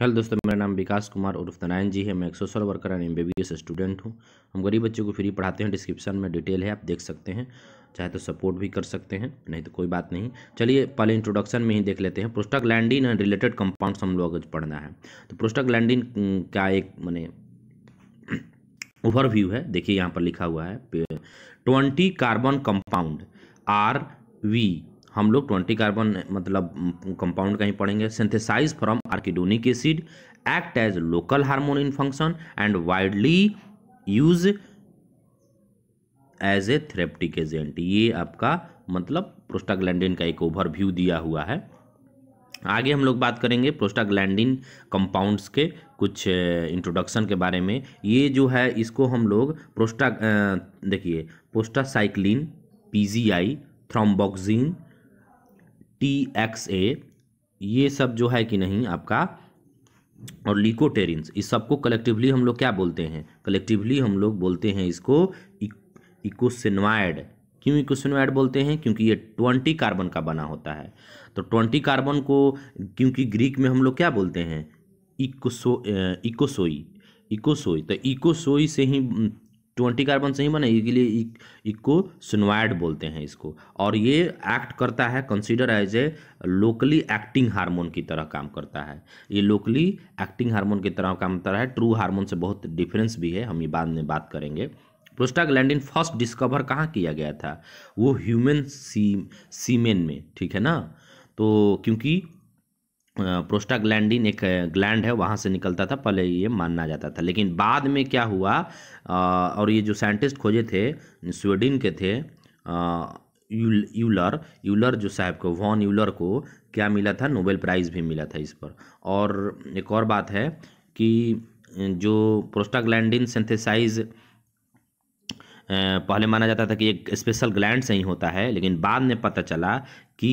hello दोस्तों मेरा नाम विकास कुमार उर्फ नारायण जी है मैं एक social worker and M B student हूँ हम गरीब बच्चों को फ्री पढ़ाते हैं डिस्क्रिप्शन में डिटेल है आप देख सकते हैं चाहे तो सपोर्ट भी कर सकते हैं नहीं तो कोई बात नहीं चलिए पहले इंट्रोडक्शन में ही देख लेते हैं प्रोस्टाग्लैंडिन एंड रिलेटेड कंपाउंड्स हम लोग पढ़ना है तो लैंडिन का एक मैंने ओवरव्यू है देखिए यहाँ पर लिखा हुआ है twenty carbon compound are we हम लोग ट्वेंटी कार्बन मतलब कंपाउंड का ही पढ़ेंगे synthesized from arachidonic acid act as local hormone in function and widely use as a therapeutic agent ये आपका मतलब प्रोस्टाग्लैंडिन का एक ओवरव्यू दिया हुआ है आगे हम लोग बात करेंगे प्रोस्टाग्लैंडिन कंपाउंड्स के कुछ इंट्रोडक्शन के बारे में ये जो है इसको हम लोग प्रोस्टा देखिए prostacyclin PGI thromboxane T X A ये सब जो है कि नहीं आपका और लिकोटेरिन्स इस सबको कलेक्टिवली हम लोग क्या बोलते हैं कलेक्टिवली हम लोग बोलते हैं इसको इकोसिनवाइड क्यों इकोसिनवाइड बोलते हैं क्योंकि ये ट्वेंटी कार्बन का बना होता है तो ट्वेंटी कार्बन को क्योंकि ग्रीक में हम लोग क्या बोलते हैं इकोसो इकोसोई इकोसोई तो इकोसोई से ही ट्वेंटी कार्बन सही बना इसीलिए इको सुनवाइड बोलते हैं इसको और ये एक्ट करता है consider as a locally acting hormone की तरह काम करता है ये लोकली एक्टिंग हार्मोन की तरह काम करता है ट्रू हार्मोन से बहुत डिफरेंस भी है हम ये बाद में बात करेंगे प्रोस्टाग्लैंडिन फर्स्ट डिस्कवर कहाँ किया गया था वो ह्यूमन सी सीमेन में ठीक है ना तो क्योंकि प्रोस्टाग्लैंडिन एक ग्लैंड है वहाँ से निकलता था पहले ये माना जाता था लेकिन बाद में क्या हुआ और ये जो साइंटिस्ट खोजे थे स्वीडन के थे यूलर यूलर जो साहब को वॉन यूलर को क्या मिला था नोबेल प्राइज़ भी मिला था इस पर और एक और बात है कि जो प्रोस्टाग्लैंडिन सिंथेसाइज पहले माना जाता था कि एक स्पेशल ग्लैंड से ही होता है लेकिन बाद में पता चला कि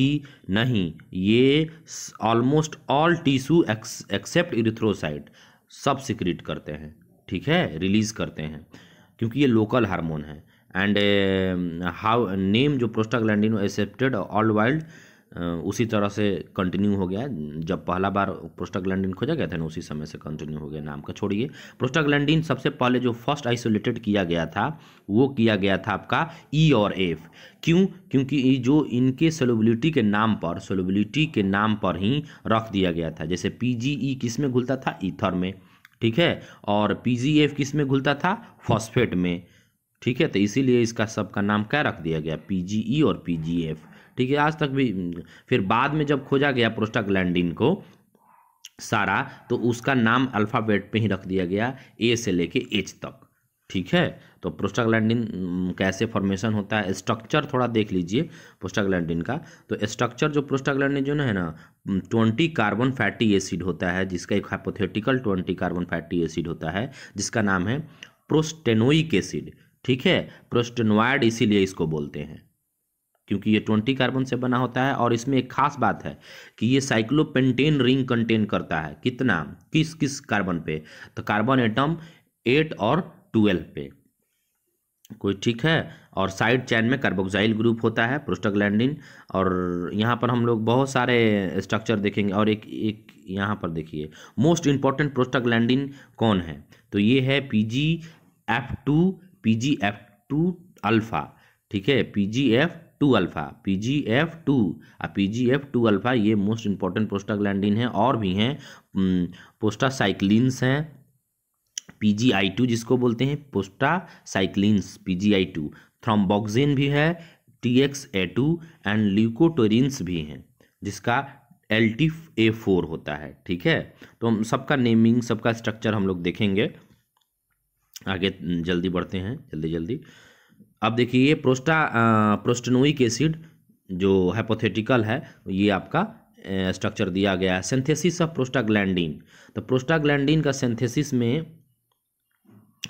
नहीं ये almost all tissue except erythrocyte सब सिक्रीट करते हैं ठीक है रिलीज़ करते हैं क्योंकि ये लोकल हार्मोन है एंड हाउ नेम जो प्रोस्टाग्लैंडिन एक्सेप्टेड ऑल वाइल्ड उसी तरह से कंटिन्यू हो गया जब पहला बार प्रोस्टाग्लैंडिन खोजा गया था ना उसी समय से कंटिन्यू हो गया नाम का छोड़िए प्रोस्टाग्लैंडिन सबसे पहले जो फर्स्ट आइसोलेटेड किया गया था वो किया गया था आपका ई e और एफ क्यों क्योंकि जो इनके सोलबिलिटी के नाम पर सोलबिलिटी के नाम पर ही रख दिया गया था जैसे पी जी ई किस में घुलता था ईथर में ठीक है और पी जी एफ किस में घुलता था फॉस्फेट में ठीक है तो इसीलिए इसका सबका नाम क्या रख दिया गया पी जी ई और पी जी एफ ठीक है आज तक भी फिर बाद में जब खोजा गया प्रोस्टाग्लैंडिन को सारा तो उसका नाम अल्फ़ाबेट पे ही रख दिया गया ए से लेके एच तक ठीक है तो प्रोस्टाग्लैंडिन कैसे फॉर्मेशन होता है स्ट्रक्चर थोड़ा देख लीजिए प्रोस्टाग्लैंडिन का तो स्ट्रक्चर जो प्रोस्टाग्लैंडिन जो है ना ट्वेंटी कार्बन फैटी एसिड होता है जिसका एक hypothetical twenty carbon fatty acid होता है जिसका नाम है प्रोस्टेनोइक एसिड ठीक है प्रोस्टेनोइड इसीलिए इसको बोलते हैं क्योंकि ये ट्वेंटी कार्बन से बना होता है और इसमें एक खास बात है कि ये साइक्लोपेंटेन रिंग कंटेन करता है कितना किस किस कार्बन पे तो कार्बन एटम एट और ट्वेल्व पे कोई ठीक है और साइड चैन में कार्बोक्साइल ग्रुप होता है प्रोस्टाग्लैंडिन और यहाँ पर हम लोग बहुत सारे स्ट्रक्चर देखेंगे और एक एक यहाँ पर देखिए मोस्ट इंपॉर्टेंट प्रोस्टाग्लैंडिन कौन है तो ये है P G F two P G F two alpha ठीक है P G F two alpha P G F two आ P G F two alpha ये मोस्ट इंपॉर्टेंट पोस्टाग्लैंडिन है और भी हैं पोस्टासाइक्लिन्स हैं पी जी आई टू जिसको बोलते हैं prostacyclins P G I two thromboxane भी है T X A two and leukotrienes भी हैं जिसका एल टी ए फोर होता है ठीक है तो हम सबका नेमिंग सबका स्ट्रक्चर हम लोग देखेंगे आगे जल्दी बढ़ते हैं जल्दी जल्दी अब देखिए ये प्रोस्टा प्रोस्टनोइक एसिड जो हाइपोथेटिकल है ये आपका स्ट्रक्चर दिया गया है सेंथेसिस ऑफ प्रोस्टाग्लैंडिन तो प्रोस्टाग्लैंडिन का सेंथेसिस में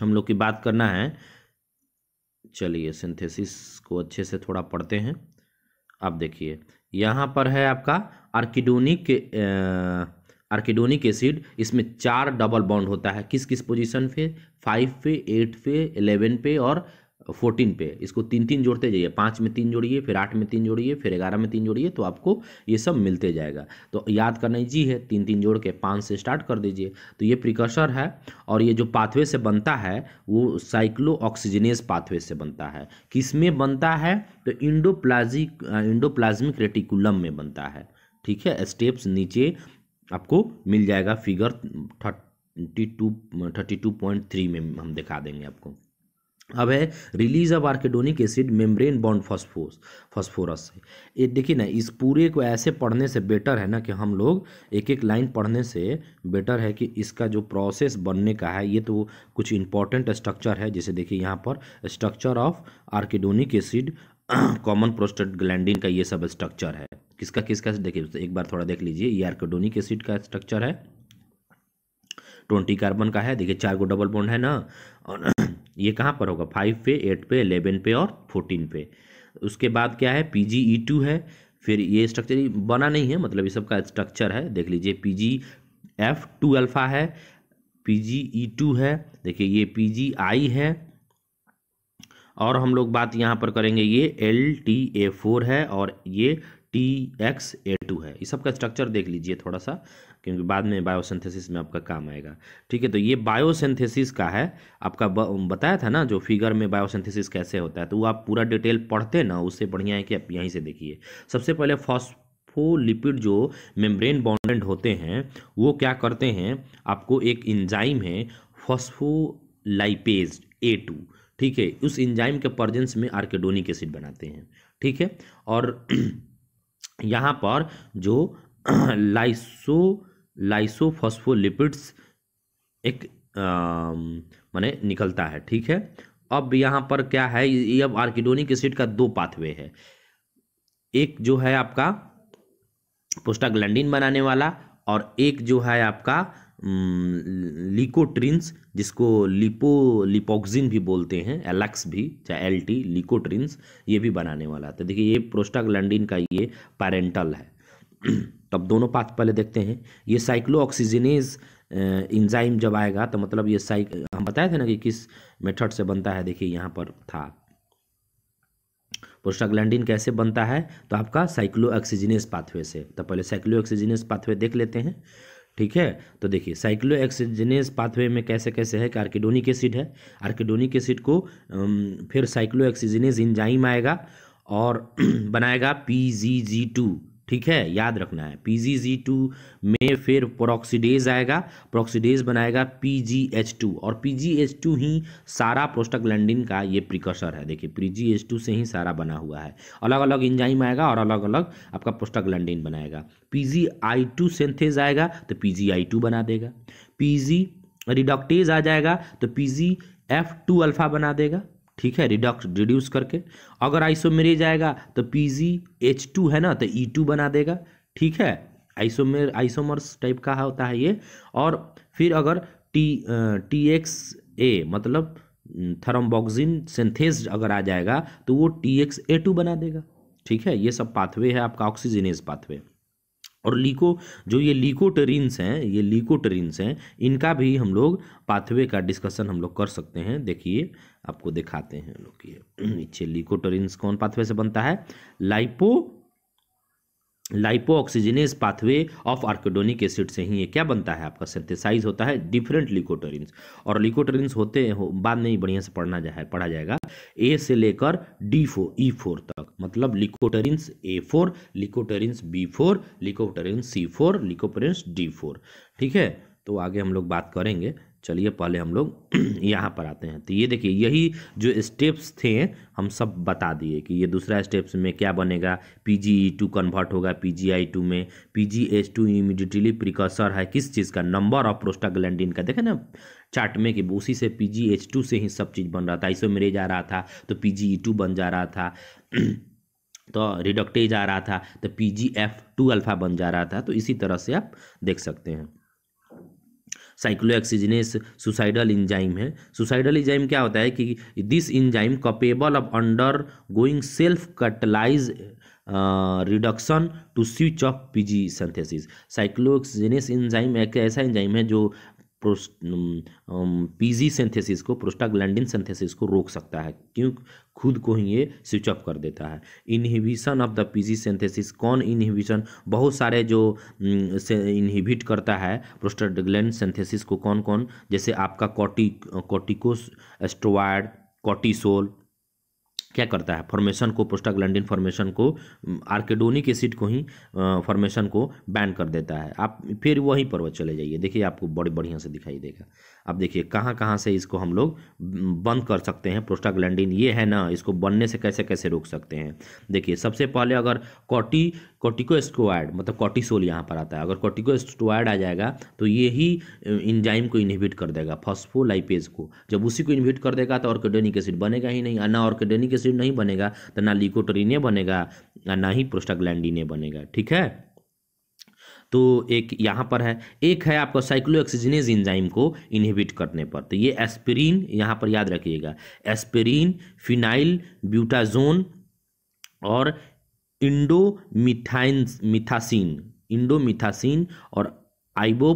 हम लोग की बात करना है चलिए सिंथेसिस को अच्छे से थोड़ा पढ़ते हैं अब देखिए यहाँ पर है आपका आर्किडोनिक आर्किडोनिक एसिड इसमें चार डबल बॉन्ड होता है किस किस पोजीशन पे फाइव पे एट पे एलेवन पे और फोर्टीन पे इसको तीन तीन जोड़ते जाइए पाँच में तीन जोड़िए फिर आठ में तीन जोड़िए फिर ग्यारह में तीन जोड़िए तो आपको ये सब मिलते जाएगा तो याद करना जी है तीन तीन जोड़ के पाँच से स्टार्ट कर दीजिए तो ये प्रिकर्सर है और ये जो पाथवे से बनता है वो साइक्लो ऑक्सीजनेस पाथवे से बनता है किस में बनता है तो इंडोप्लाजिक इंडोप्लाज्मिक रेटिकुलम में बनता है ठीक है स्टेप्स नीचे आपको मिल जाएगा figure thirty two thirty two point three में हम दिखा देंगे आपको अब है release of arachidonic acid membrane bond फॉस्फोस फॉस्फोरस से ये देखिए ना इस पूरे को ऐसे पढ़ने से बेटर है ना कि हम लोग एक एक लाइन पढ़ने से बेटर है कि इसका जो प्रोसेस बनने का है ये तो कुछ इंपॉर्टेंट स्ट्रक्चर है जैसे देखिए यहाँ पर structure of arachidonic acid common prostaglandin का ये सब स्ट्रक्चर है किसका किसका देखिए तो एक बार थोड़ा देख लीजिए ये आर्केडोनिक एसिड का स्ट्रक्चर है ट्वेंटी कार्बन का है देखिए चार को डबल बॉन्ड है ना और ये कहाँ पर होगा फाइव पे एट पे एलेवन पे और फोर्टीन पे उसके बाद क्या है पी जी ई टू है फिर ये स्ट्रक्चर बना नहीं है मतलब ये सबका स्ट्रक्चर है देख लीजिए P G F two alpha है पी जी ई टू है देखिए ये पी जी आई है और हम लोग बात यहाँ पर करेंगे ये एल टी ए फोर है और ये टी एक्स ए टू है ये सब का स्ट्रक्चर देख लीजिए थोड़ा सा क्योंकि बाद में बायोसिंथेसिस में आपका काम आएगा ठीक है तो ये बायोसिंथेसिस का है आपका बताया था ना जो फिगर में बायोसिंथेसिस कैसे होता है तो वो आप पूरा डिटेल पढ़ते ना उससे बढ़िया है कि आप यहीं से देखिए सबसे पहले फॉस्फोलिपिड जो मेम्ब्रेन बॉन्डेंट होते हैं वो क्या करते हैं आपको एक इंजाइम है फॉस्फोलाइपेज ए टू ठीक है उस इंजाइम के प्रजेंस में आर्केडोनिक एसिड बनाते हैं ठीक है और यहाँ पर जो लाइसो लाइसोफोस्फोलिपिड्स एक माने निकलता है ठीक है अब यहाँ पर क्या है ये अब आर्किडोनिक एसिड का दो पाथवे है एक जो है आपका पोस्टाग्लैंडिन बनाने वाला और एक जो है आपका लिकोट्रिन्स जिसको लिपो लिपोक्सिन भी बोलते हैं एलेक्स भी चाहे एल टी लिकोट्रिन्स ये भी बनाने वाला तो देखिए ये प्रोस्टाग्लैंडिन का ये पैरेंटल है तो अब दोनों पाथ पहले देखते हैं ये साइक्लो ऑक्सीजनेज इंजाइम जब आएगा तो मतलब ये साइक हम बताए थे ना कि किस मेथड से बनता है देखिए यहाँ पर था प्रोस्टाग्लैंडिन कैसे बनता है तो आपका साइक्लो ऑक्सीजनेस पाथवे से तो पहले साइक्लो ऑक्सीजनेस पाथवे देख लेते हैं ठीक है तो देखिए साइक्लो ऑक्सीजनेस पाथवे में कैसे कैसे है कि आर्किडोनिक एसिड है आर्किडोनिक एसिड को फिर साइक्लो एक्सीजनेस इंजाइम आएगा और बनाएगा पी जी जी टू ठीक है याद रखना है पी जी जी टू में फिर प्रोक्सीडेज आएगा प्रोक्सीडेज बनाएगा पी जी एच टू और पी जी एच टू ही सारा प्रोस्टाग्लैंडिन का ये प्रिकॉशर है देखिए पी जी एच टू से ही सारा बना हुआ है अलग अलग इंजाइम आएगा और अलग अलग आपका प्रोस्टाग्लैंडिन बनाएगा पी जी आई टू सेंथेज आएगा तो पी जी आई टू बना देगा पी जी आ जाएगा तो P G F two alpha बना देगा ठीक है रिडक्ट रिड्यूस करके अगर आइसोमेरेज आएगा तो पी जी एच टू है ना तो ई e टू बना देगा ठीक है आइसोमेर आइसोमर्स टाइप का होता है ये और फिर अगर टी टी एक्स ए मतलब थर्मबॉक्सिन सेंथेज अगर आ जाएगा तो वो टी एक्स ए टू बना देगा ठीक है ये सब पाथवे है आपका ऑक्सीजनेज पाथवे और लीको जो ये लीकोटरीन्स हैं ये लीकोटरीन्स हैं इनका भी हम लोग पाथवे का डिस्कशन हम लोग कर सकते हैं देखिए आपको दिखाते हैं लोग ये नीचे लीकोटरीन्स कौन पाथवे से बनता है lipo lipoxygenase pathway of arachidonic acid से ही ये क्या बनता है आपका सिंथेसाइज होता है डिफरेंट लिकोटोरिन्स और लिकोटोरिन्स होते हो बाद में ही बढ़िया से पढ़ना जाए पढ़ा जाएगा ए से लेकर डी फोर ई फोर तक मतलब leukotrienes A four leukotrienes B four leukotrienes C four leukotrienes D four ठीक है तो आगे हम लोग बात करेंगे चलिए पहले हम लोग यहाँ पर आते हैं तो ये देखिए यही जो स्टेप्स थे हम सब बता दिए कि ये दूसरा स्टेप्स में क्या बनेगा P G E two convert होगा पी जी आई टू में P G S two immediately precursor है किस चीज़ का नंबर ऑफ प्रोस्टाग्लैंडिन का देखें ना चार्ट में कि उसी से पी जी एच टू से ही सब चीज़ बन रहा था आइसोमरेज तो e तो आ रहा था तो पी जी ई टू बन जा रहा था तो रिडक्टेज आ रहा था तो P G F two alpha बन जा रहा था तो इसी तरह से आप देख सकते हैं साइक्लोएक्सीजनेस सुसाइडल इंजाइम है सुसाइडल इंजाइम क्या होता है कि this enzyme capable of undergoing self catalyze reduction to switch off PG synthesis cyclooxygenase enzyme एक ऐसा इंजाइम है जो पीजी सिंथेसिस को प्रोस्टाग्लैंडिन सिंथेसिस को रोक सकता है क्यों खुद को ही ये स्विच ऑफ कर देता है inhibition of the PG synthesis कौन इनहिबिशन बहुत सारे जो इनहिबिट करता है प्रोस्टाग्लैंड सिंथेसिस को कौन कौन जैसे आपका कॉटी कॉटिकोस एस्ट्रोवाइड कॉटिसोल क्या करता है फॉर्मेशन को प्रोस्टाग्लैंडिन फॉर्मेशन को आर्केडोनिक एसिड को ही फॉर्मेशन को बैन कर देता है आप फिर वहीं पर वह चले जाइए देखिए आपको बड़े बढ़िया से दिखाई देगा अब देखिए कहाँ कहाँ से इसको हम लोग बंद कर सकते हैं प्रोस्टाग्लैंडिन ये है ना इसको बनने से कैसे कैसे रोक सकते हैं देखिए सबसे पहले अगर कॉटी कॉटिकोस्टोआइड मतलब कॉटिसोल यहाँ पर आता है अगर कॉटिको कॉटिकोस्टोआइड आ जाएगा तो ये ही इंजाइम को इनहिबिट कर देगा फॉस्फोलाइपेज को जब उसी को इनहिबिट कर देगा तो ऑर्केडोनिक एसिड बनेगा ही नहीं अना ऑर्केडोनिक एसिड एसिड नहीं बनेगा तो ना लिकोटोरिने बनेगा ना ही प्रोस्टाग्लैंडिने बनेगा ठीक है तो एक यहाँ पर है एक है आपका साइक्लोएक्सीजनेज इंजाइम को इनहिबिट करने पर तो ये एस्पिरिन यहाँ पर याद रखिएगा एस्पिरिन फिनाइल ब्यूटाजोन और इंडोमिथाइन मिथासिन इंडोमिथासिन और आइबो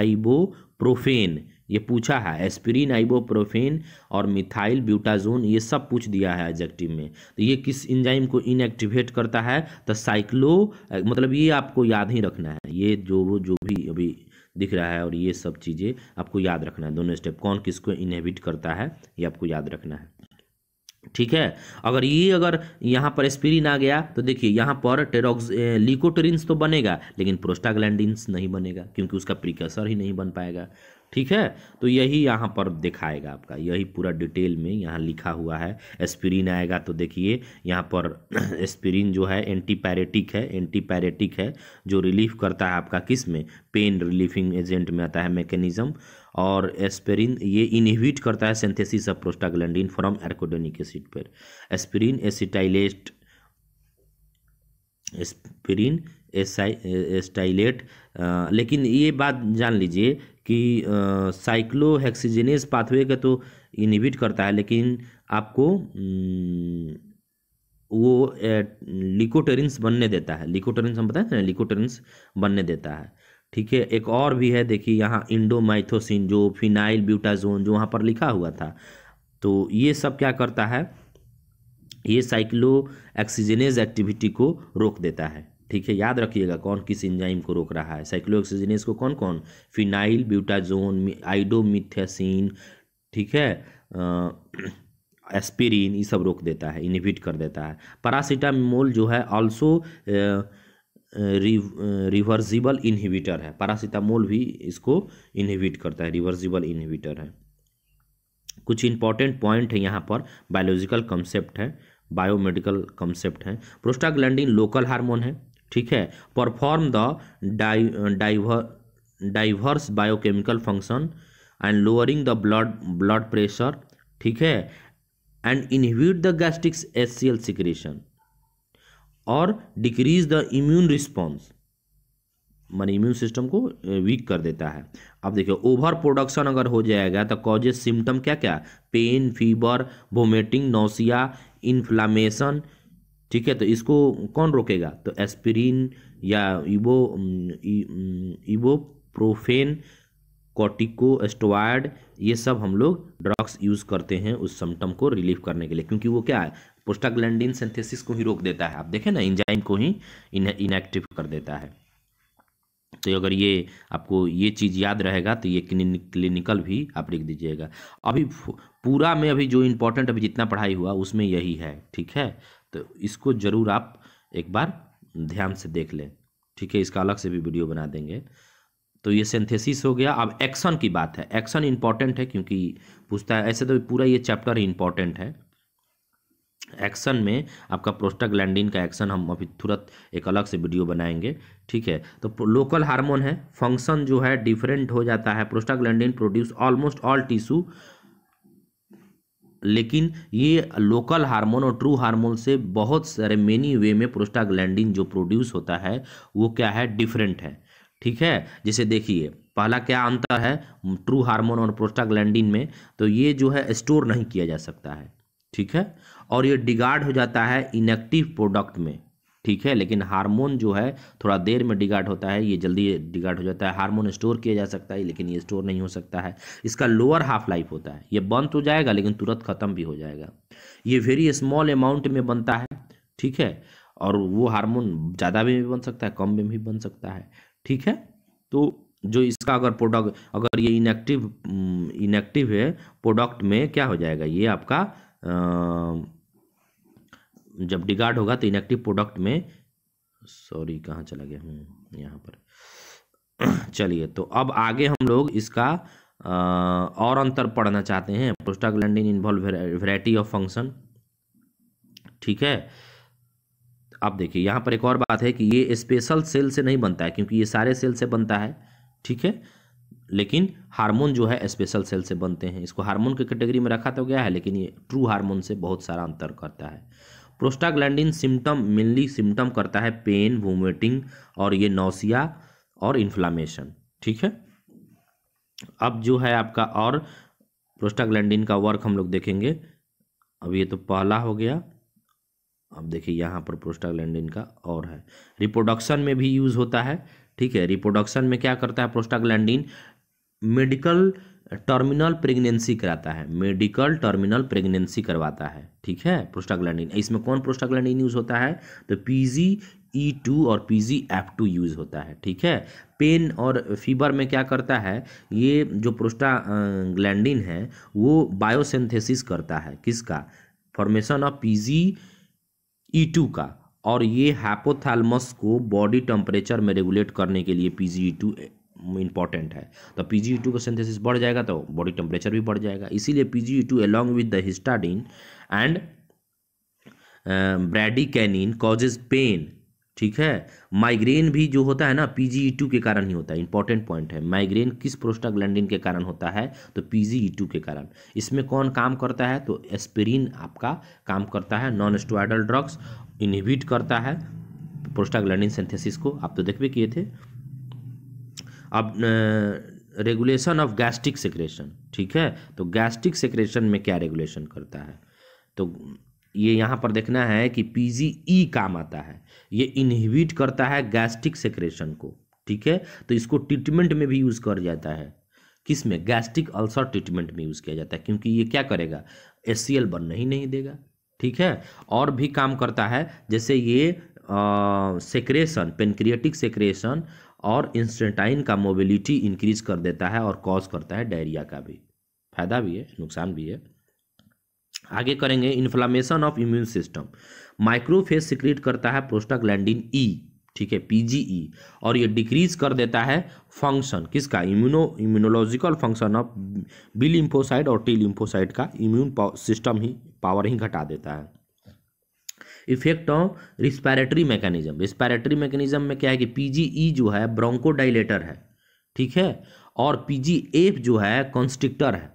आइबोप्रोफेन ये पूछा है एस्पिरिन आइबोप्रोफेन और मिथाइल ब्यूटाजोन ये सब पूछ दिया है एडजेक्टिव में तो ये किस इंजाइम को इनएक्टिवेट करता है तो साइक्लो मतलब ये आपको याद ही रखना है ये जो जो भी अभी दिख रहा है और ये सब चीज़ें आपको याद रखना है दोनों स्टेप कौन किसको इनहेबिट करता है ये आपको याद रखना है ठीक है अगर ये अगर यहाँ पर एस्पिरिन आ गया तो देखिए यहाँ पर टेरोक्स लिकोटेरिन्स तो बनेगा लेकिन प्रोस्टाग्लैंडिन्स नहीं बनेगा क्योंकि उसका प्रिकसर ही नहीं बन पाएगा ठीक है तो यही यहाँ पर दिखाएगा आपका यही पूरा डिटेल में यहाँ लिखा हुआ है एस्पिरिन आएगा तो देखिए यहाँ पर एस्पिरिन जो है एंटीपैरेटिक है एंटीपैरेटिक है जो रिलीफ करता है आपका किस में पेन रिलीफिंग एजेंट में आता है मैकेनिज्म और एस्पिरिन ये इनहिबिट करता है synthesis of prostaglandin from arachidonic acid पर एस्पिरिन एसिटाइलेट एस्पिरिन एस्टाइलेट लेकिन ये बात जान लीजिए कि साइक्लोहेक्सीजनेस पाथवे का तो इनिबिट करता है लेकिन आपको वो लिकोटेरिन्स बनने देता है लिकोटेरिन्स हम बताए ना लिकोटेरिन्स बनने देता है ठीक है एक और भी है देखिए यहाँ इंडोमाइथोसिन जो फिनाइल ब्यूटाजोन जो वहाँ पर लिखा हुआ था तो ये सब क्या करता है ये साइक्लो एक्सीजेनेज एक्टिविटी को रोक देता है ठीक है याद रखिएगा कौन किस इंजाइम को रोक रहा है साइक्लोऑक्सीजनेस को कौन कौन फिनाइल ब्यूटाजोन आइडोमिथेसिन ठीक है एस्पिरिन ये सब रोक देता है इनिबिट कर देता है पैरासीटामोल जो है ऑल्सो रिवर्सिबल इनहिबिटर है पैरासीटामोल भी इसको इनहिबिट करता है रिवर्सिबल इनहिबिटर है कुछ इंपॉर्टेंट पॉइंट है यहाँ पर बायोलॉजिकल कंसेप्ट है बायोमेडिकल कंसेप्ट है प्रोस्टाग्लैंडिन लोकल हार्मोन है ठीक है perform the diver diverse biochemical function and lowering the blood blood pressure ठीक है and inhibit the gastrics S C L secretion और डिक्रीज द इम्यून रिस्पॉन्स मन immune system को weak कर देता है अब देखिए ओवर प्रोडक्शन अगर हो जाएगा तो कॉजेज सिम्टम क्या क्या pain fever vomiting nausea inflammation ठीक है तो इसको कौन रोकेगा तो एस्पिरिन या इबो इबो प्रोफेन कॉटिको एस्टोवाइड ये सब हम लोग ड्रग्स यूज़ करते हैं उस सिम्टम को रिलीव करने के लिए क्योंकि वो क्या है पोस्टाग्लैंडिन सिंथेसिस को ही रोक देता है आप देखें ना इंजाइम को ही इनएक्टिव कर देता है तो अगर ये आपको ये चीज़ याद रहेगा तो ये क्लिनिकल भी आप लिख दीजिएगा अभी पूरा में अभी जो इम्पोर्टेंट अभी जितना पढ़ाई हुआ उसमें यही है ठीक है तो इसको ज़रूर आप एक बार ध्यान से देख लें ठीक है इसका अलग से भी वीडियो बना देंगे तो ये सिंथेसिस हो गया अब एक्शन की बात है एक्शन इम्पॉर्टेंट है क्योंकि पूछता है ऐसे तो पूरा ये चैप्टर ही इम्पॉर्टेंट है एक्शन में आपका प्रोस्टाग्लैंडिन का एक्शन हम अभी तुरंत एक अलग से वीडियो बनाएंगे ठीक है तो लोकल हार्मोन है फंक्शन जो है डिफरेंट हो जाता है prostaglandin produce almost all tissue लेकिन ये लोकल हार्मोन और ट्रू हार्मोन से बहुत सारे मेनी वे में प्रोस्टाग्लैंडिन जो प्रोड्यूस होता है वो क्या है डिफरेंट है ठीक है जैसे देखिए पहला क्या अंतर है ट्रू हार्मोन और प्रोस्टाग्लैंडिन में तो ये जो है स्टोर नहीं किया जा सकता है ठीक है और ये डिगार्ड हो जाता है इनएक्टिव प्रोडक्ट में ठीक है लेकिन हार्मोन जो है थोड़ा देर में डिगार्ड होता है ये जल्दी डिगार्ड हो जाता है हार्मोन स्टोर किया जा सकता है लेकिन ये स्टोर नहीं हो सकता है इसका लोअर हाफ लाइफ होता है ये बंद तो जाएगा लेकिन तुरंत ख़त्म भी हो जाएगा ये वेरी स्मॉल अमाउंट में बनता है ठीक है और वो हार्मोन ज़्यादा में भी बन सकता है कम में भी बन सकता है ठीक है तो जो इसका अगर प्रोडक्ट अगर ये इनएक्टिव हम्म, इनएक्टिव है प्रोडक्ट में क्या हो जाएगा ये आपका आ, जब डिगार्ड होगा तो इनएक्टिव प्रोडक्ट में सॉरी कहाँ चला गया हूँ हम्म, यहाँ पर चलिए तो अब आगे हम लोग इसका आ, और अंतर पढ़ना चाहते हैं prostaglandin involve variety of function ठीक है अब देखिए यहाँ पर एक और बात है कि ये स्पेशल सेल से नहीं बनता है क्योंकि ये सारे सेल से बनता है ठीक है लेकिन हार्मोन जो है स्पेशल सेल से बनते हैं इसको हार्मोन के कैटेगरी में रखा तो गया है लेकिन ये ट्रू हार्मोन से बहुत सारा अंतर करता है प्रोस्टाग्लैंडिन सिम्टम मेनली सिम्टम करता है पेन वोमिटिंग और ये नौसिया और इन्फ्लामेशन ठीक है अब जो है आपका और प्रोस्टाग्लैंडिन का वर्क हम लोग देखेंगे अब ये तो पहला हो गया अब देखिए यहाँ पर प्रोस्टाग्लैंडिन का और है रिप्रोडक्शन में भी यूज़ होता है ठीक है रिप्रोडक्शन में क्या करता है प्रोस्टाग्लैंडिन मेडिकल टर्मिनल प्रेगनेंसी कराता है मेडिकल टर्मिनल प्रेगनेंसी करवाता है ठीक है प्रोस्टाग्लैंडिन इसमें कौन प्रोस्टाग्लैंडिन यूज़ होता है तो पीजी ई टू और P G F two use होता है ठीक है पेन और फीवर में क्या करता है ये जो प्रोस्टाग्लैंडिन है वो बायोसिंथेसिस करता है किसका formation of P G E two का और ये हैपोथैलमस को बॉडी टेम्परेचर में रेगुलेट करने के लिए P G E two important है तो पी जी टू का सिंथेसिस बढ़ जाएगा तो बॉडी टेम्परेचर भी बढ़ जाएगा इसीलिए P G two along with the histamine and bradykinin causes pain ठीक है माइग्रेन भी जो होता है ना पी जी टू के कारण ही होता है इंपॉर्टेंट पॉइंट है माइग्रेन किस प्रोस्टाग्लैंडिन के कारण होता है तो पी जी टू के कारण इसमें कौन काम करता है तो एस्पिरिन आपका काम करता है नॉन स्टोइडल ड्रग्स इनहिबिट करता है प्रोस्टाग्लैंडिन सिंथेसिस को आप तो देख किए थे अब रेगुलेशन ऑफ गैस्ट्रिक सेक्रेशन ठीक है तो गैस्ट्रिक सेक्रेशन में क्या रेगुलेशन करता है तो ये यहाँ पर देखना है कि पी जी ई काम आता है ये इनहिबिट करता है गैस्ट्रिक सेक्रेशन को ठीक है तो इसको ट्रीटमेंट में भी यूज़ कर जाता है किस में गैस्ट्रिक अल्सर ट्रीटमेंट में यूज़ किया जाता है क्योंकि ये क्या करेगा एस सी एल बनना ही नहीं देगा ठीक है और भी काम करता है जैसे ये सेक्रेशन पेनक्रिएटिक सेक्रेशन और इंस्टेंटाइन का मोबिलिटी इंक्रीज कर देता है और कॉज करता है डायरिया का भी फायदा भी है नुकसान भी है आगे करेंगे inflammation of immune system macrophage secrete करता है प्रोस्टाग्लैंडिन ई e, ठीक है पीजीई e, और ये डिक्रीज कर देता है फंक्शन किसका immuno immunological function of B lymphocyte और टी लिम्फोसाइड का इम्यून सिस्टम ही पावर ही घटा देता है effect on respiratory mechanism respiratory mechanism में क्या है कि ई e जो है ब्रोंको डाइलेटर है ठीक है और एफ जो है कॉन्स्ट्रिक्टर है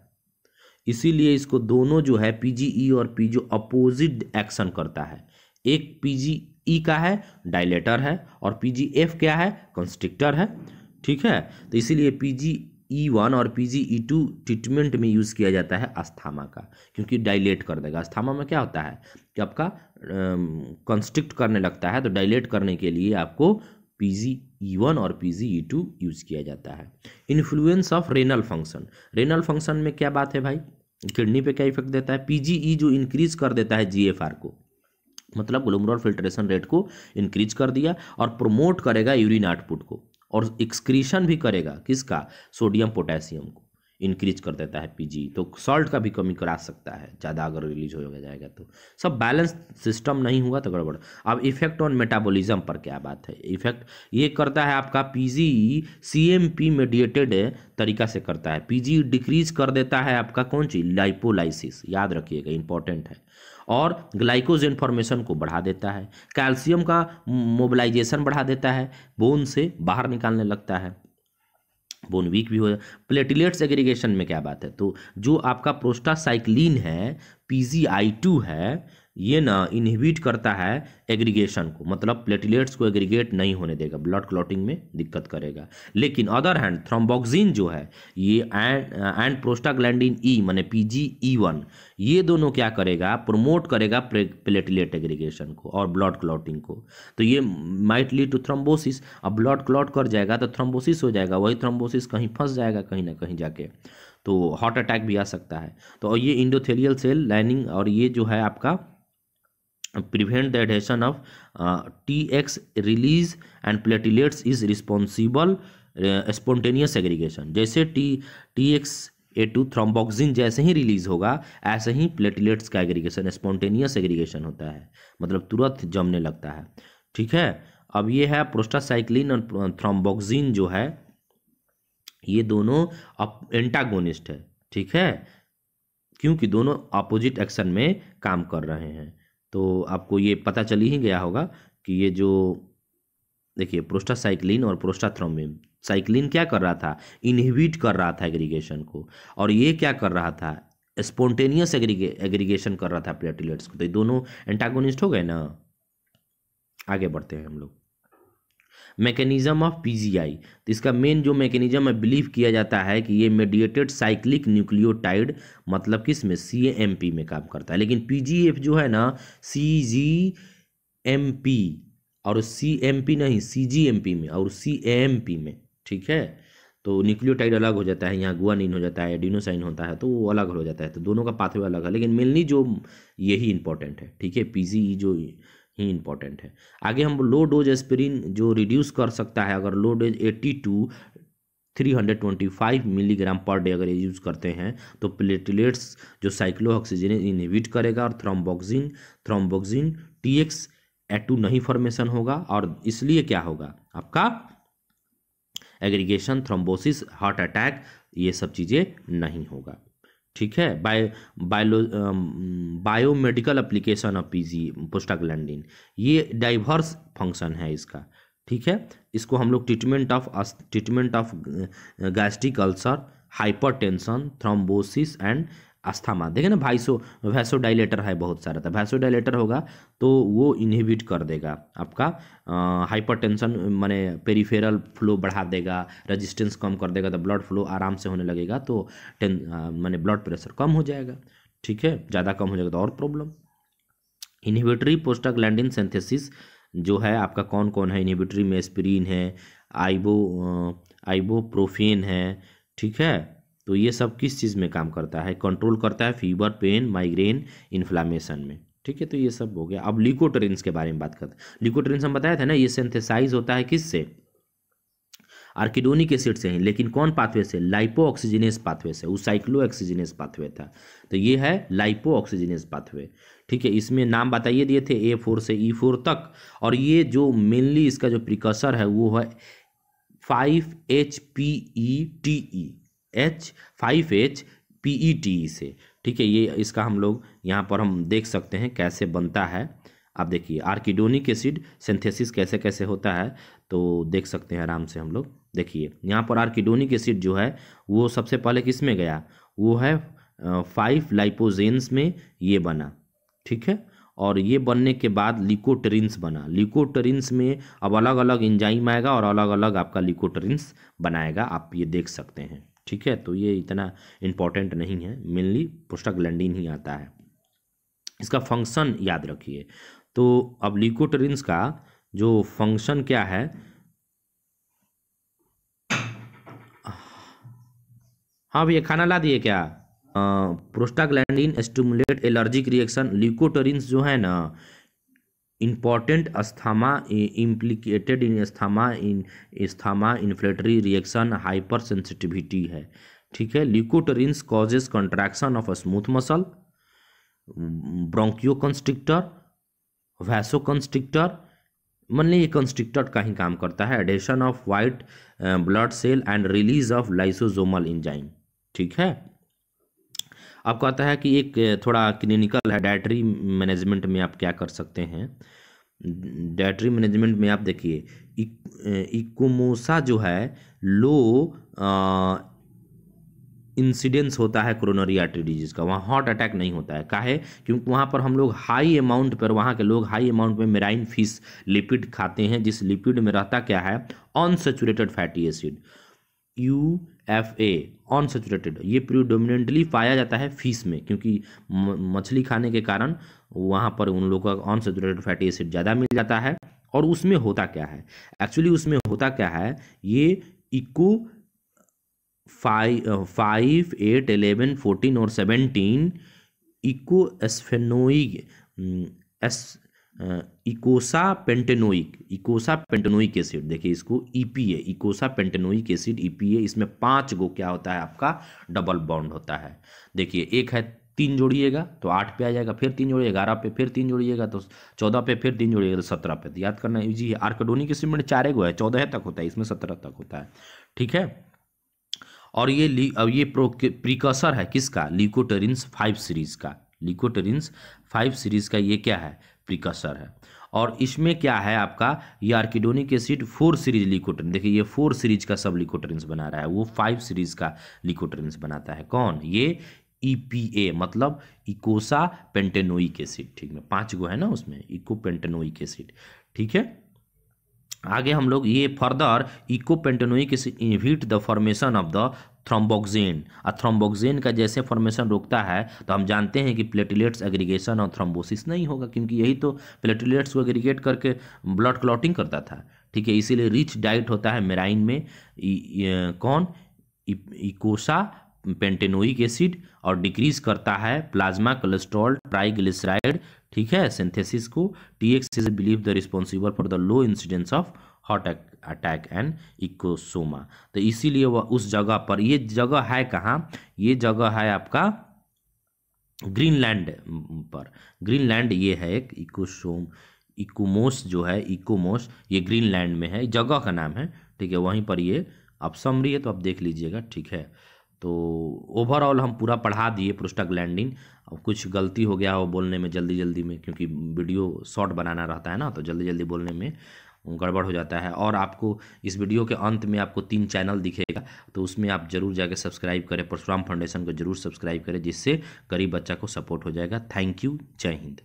इसीलिए इसको दोनों जो है ई e और पीजो अपोजिट एक्शन करता है एक ई e का है डायलेटर है और एफ क्या है कॉन्स्ट्रिक्टर है ठीक है तो इसीलिए पीजी ई वन और P G E two treatment में यूज़ किया जाता है अस्थामा का क्योंकि डायलेट कर देगा अस्थामा में क्या होता है जो आपका कंस्ट्रिक्ट करने लगता है तो डायलेट करने के लिए आपको पी जी ई वन और P G E two use किया जाता है influence of renal function renal function में क्या बात है भाई किडनी पे क्या इफेक्ट देता है पीजीई e जो इंक्रीज कर देता है जीएफआर को मतलब ग्लोमरल फिल्ट्रेशन रेट को इंक्रीज कर दिया और प्रमोट करेगा यूरिन आउटपुट को और एक्सक्रीशन भी करेगा किसका सोडियम पोटेशियम को इंक्रीज कर देता है पीजी तो सॉल्ट का भी कमी करा सकता है ज़्यादा अगर रिलीज हो जाएगा तो सब बैलेंस सिस्टम नहीं हुआ तो गड़बड़ अब इफेक्ट ऑन मेटाबॉलिज्म पर क्या बात है इफेक्ट ये करता है आपका पीजी सीएमपी मेडिएटेड तरीका से करता है पीजी डिक्रीज कर देता है आपका कौन सी लाइपोलाइसिस याद रखिएगा इंपॉर्टेंट है और ग्लाइकोजन फॉर्मेशन को बढ़ा देता है कैल्शियम का मोबिलाइजेशन बढ़ा देता है बोन से बाहर निकालने लगता है बोन वीक भी हो प्लेटिलेट्स एग्रीगेशन में क्या बात है तो जो आपका प्रोस्टासाइक्लिन है पी जी आई टू है ये ना इनहिबिट करता है एग्रीगेशन को मतलब प्लेटलेट्स को एग्रीगेट नहीं होने देगा ब्लड क्लॉटिंग में दिक्कत करेगा लेकिन अदर हैंड थ्रोम्बॉक्सिन जो है ये एंड एंड प्रोस्टाग्लैंडिन ई माने पी जी ई वन ये दोनों क्या करेगा प्रमोट करेगा प्लेटलेट एग्रीगेशन को और ब्लड क्लॉटिंग को तो ये माइट लीड टू थ्रोम्बोसिस अब ब्लड क्लॉट कर जाएगा तो थ्रोम्बोसिस हो जाएगा वही थ्रोम्बोसिस कहीं फंस जाएगा कहीं ना कहीं जाके तो हार्ट अटैक भी आ सकता है तो ये इंडोथेलियल सेल लाइनिंग और ये जो है आपका prevent the adhesion of uh, tx release and platelets is responsible uh, aggregation जैसे T T X A two thromboxane जैसे ही रिलीज होगा ऐसे ही प्लेटलेट्स का एग्रीगेशन स्पॉन्टेनियस एग्रीगेशन होता है मतलब तुरंत जमने लगता है ठीक है अब ये है प्रोस्टासाइक्लिन और थ्रोम्बॉक्सिन जो है ये दोनों एंटागोनिस्ट है ठीक है क्योंकि दोनों अपोजिट एक्शन में काम कर रहे हैं तो आपको ये पता चल ही गया होगा कि ये जो देखिए प्रोस्टासाइक्लिन और प्रोस्टाथ्रोमिन साइक्लिन क्या कर रहा था इनहिबिट कर रहा था एग्रीगेशन को और ये क्या कर रहा था स्पोन्टेनियस एग्रीगे एग्रीगेशन कर रहा था प्लेटलेट्स को तो ये दोनों एंटागोनिस्ट हो गए ना आगे बढ़ते हैं हम लोग मैकेनिज्म ऑफ पीजीआई तो इसका मेन जो मैकेनिज्म है बिलीव किया जाता है कि ये मेडिएटेड साइक्लिक न्यूक्लियोटाइड मतलब किस में सी एम पी में काम करता है लेकिन पीजीएफ जो है ना सी जी एम पी और सी एम पी नहीं सी जी एम पी में और सी एम पी में ठीक है तो न्यूक्लियोटाइड अलग हो जाता है यहाँ गुआनिन हो जाता है एडिनोसाइन होता है तो वो अलग हो जाता है तो दोनों का पाथवे अलग है लेकिन मेनली जो यही इंपॉर्टेंट है ठीक है पीजी e जो ही इंपॉर्टेंट है आगे हम लो डोज एस्पिरिन जो रिड्यूस कर सकता है अगर low dose eighty two three hundred twenty five milligram per day अगर यूज करते हैं तो प्लेटलेट्स जो साइक्लोऑक्सीजन इनहिबिट करेगा और thromboxane thromboxane T X A two नहीं फॉर्मेशन होगा और इसलिए क्या होगा आपका एग्रीगेशन थ्रोम्बोसिस हार्ट अटैक ये सब चीज़ें नहीं होगा ठीक है bio bio biomedical application of P G prostaglandin ये डाइवर्स फंक्शन है इसका ठीक है इसको हम लोग treatment of treatment of gastric ulcer hypertension thrombosis and asthma देखे ना भाईसो वैसो डायलेटर है बहुत सारा तो वैसो डायलेटर होगा तो वो इनहिबिट कर देगा आपका हाइपर टेंशन मैंने पेरीफेरल फ्लो बढ़ा देगा रजिस्टेंस कम कर देगा तो ब्लड फ्लो आराम से होने लगेगा तो टें मैंने ब्लड प्रेशर कम हो जाएगा ठीक है ज़्यादा कम हो जाएगा तो और प्रॉब्लम इनहिबिटरी लैंडिन सेंथेसिस जो है आपका कौन कौन है इनहिबिटरी में स्प्रीन है आइबो आइबोप्रोफिन है ठीक है तो ये सब किस चीज़ में काम करता है कंट्रोल करता है फीवर पेन माइग्रेन इन्फ्लामेशन में ठीक है तो ये सब हो गया अब लिकोटरिन्स के बारे में बात करते हैं लिकोटरिन्स हम बताया था ना ये सेंथेसाइज होता है किससे आर्किडोनिक एसिड से हैं लेकिन कौन पाथवे से लाइपो ऑक्सीजनेस पाथवे से वो साइक्लो ऑक्सीजिनेस पाथवे था तो ये है लाइपो ऑक्सीजनेस पाथवे ठीक है इसमें नाम बताइए दिए थे ए फोर से ई e फोर तक और ये जो मेनली इसका जो प्रिकसर है वो है five H P E T E H five H P E T E से ठीक है ये इसका हम लोग यहाँ पर हम देख सकते हैं कैसे बनता है आप देखिए आर्किडोनिक एसिड सिंथेसिस कैसे कैसे होता है तो देख सकते हैं आराम से हम लोग देखिए यहाँ पर आर्किडोनिक एसिड जो है वो सबसे पहले किस में गया वो है फाइव लाइपोजेंस में ये बना ठीक है और ये बनने के बाद लिकोटरिन्स बना लिकोटरिन्स में अब अलग अलग इंजाइम आएगा और अलग अलग आपका लिकोटरिन्स बनाएगा आप ये देख सकते हैं ठीक है तो ये इतना इम्पॉर्टेंट नहीं है मेनली पुष्टाग्लैंडिन ही आता है इसका फंक्शन याद रखिए तो अब लिकोटरिंस का जो फंक्शन क्या है हाँ भैया खाना ला दिए क्या prostaglandin stimulate allergic reaction leukotrienes जो है ना important asthma implicated in asthma in asthma inflammatory reaction hypersensitivity है ठीक है leukotrienes causes contraction of smooth muscle bronchoconstrictor vasoconstrictor मान ली ये कंस्ट्रिक्टर का ही काम करता है adhesion of white blood cell and release of lysosomal enzyme ठीक है आपको आता है कि एक थोड़ा क्लिनिकल है डायट्री मैनेजमेंट में आप क्या कर सकते हैं डायट्री मैनेजमेंट में आप देखिए इकोमोसा जो है लो इंसिडेंस होता है क्रोनरी आर्टरी डिजीज़ का वहाँ हार्ट अटैक नहीं होता है काहे क्योंकि वहाँ पर हम लोग हाई अमाउंट पर वहाँ के लोग हाई अमाउंट में मेराइन फिश लिपिड खाते हैं जिस लिपिड में रहता क्या है unsaturated fatty acid U F A unsaturated ये प्रीडोमिनेंटली पाया जाता है फिश में क्योंकि मछली खाने के कारण वहाँ पर उन लोगों का अनसेचुरेटेड फैटी एसिड ज़्यादा मिल जाता है और उसमें होता क्या है एक्चुअली उसमें होता क्या है ये eco five five eight eleven fourteen और सेवेंटीन इको एस्फेनोइ एस eicosapentaenoic eicosapentaenoic acid देखिए इसको EPA e eicosapentaenoic acid EPA e इसमें पांच गो क्या होता है आपका डबल बॉन्ड होता है देखिए एक है तीन जोड़िएगा तो आठ पे आ जाएगा फिर तीन जोड़िए ग्यारह पे फिर तीन जोड़िएगा तो चौदह पे फिर तीन जोड़िएगा तो सत्रह पे तो याद करना है है आर्कडोनी के सिमेंट चारे गो है चौदह तक होता है इसमें सत्रह तक होता है ठीक है और ये अब ये प्रिकसर है किसका लिकोटेरिन्स फाइव सीरीज का लिकोटेरिन्स फाइव सीरीज का ये क्या है प्रिकसर है और इसमें क्या है आपका ये arachidonic acid four series leukotriene देखिए ये फोर सीरीज का सब लिकोट्रिन्स बना रहा है वो फाइव सीरीज का लिकोट्रिन्स बनाता है कौन ये ईपीए e मतलब इकोसा पेंटेनोइक एसिड ठीक है पांच गो है ना उसमें इको पेंटेनोइक एसिड ठीक है आगे हम लोग ये further eco pentaenoic acid inhibit the formation of the thromboxane और थ्रोम्बोक्सिन का जैसे फॉर्मेशन रोकता है तो हम जानते हैं कि प्लेटलेट्स एग्रीगेशन और थ्रोम्बोसिस नहीं होगा क्योंकि यही तो प्लेटलेट्स को एग्रीगेट करके ब्लड क्लॉटिंग करता था ठीक है इसीलिए रिच डाइट होता है मेराइन में इ, इ, कौन इकोसा पेंटेनोइक एसिड और डिक्रीज करता है प्लाज्मा कोलेस्ट्रॉल ट्राइग्लिसराइड ठीक है सिंथेसिस को T X is believe the responsible for the low incidence of heart attack and इकोसोमा तो इसीलिए वह उस जगह पर ये जगह है कहाँ ये जगह है आपका ग्रीनलैंड पर ग्रीनलैंड ये है एक इकोसोम इकोमोस जो है इकोमोस ये ग्रीनलैंड में है जगह का नाम है ठीक है वहीं पर ये आप समरी है तो आप देख लीजिएगा ठीक है तो ओवरऑल हम पूरा पढ़ा दिए प्रोस्टाग्लैंडिन अब कुछ गलती हो गया हो बोलने में जल्दी जल्दी में क्योंकि वीडियो शॉर्ट बनाना रहता है ना तो जल्दी जल्दी बोलने में गड़बड़ हो जाता है और आपको इस वीडियो के अंत में आपको तीन चैनल दिखेगा तो उसमें आप जरूर जाकर सब्सक्राइब करें परशुराम फाउंडेशन को जरूर सब्सक्राइब करें जिससे गरीब बच्चा को सपोर्ट हो जाएगा थैंक यू जय हिंद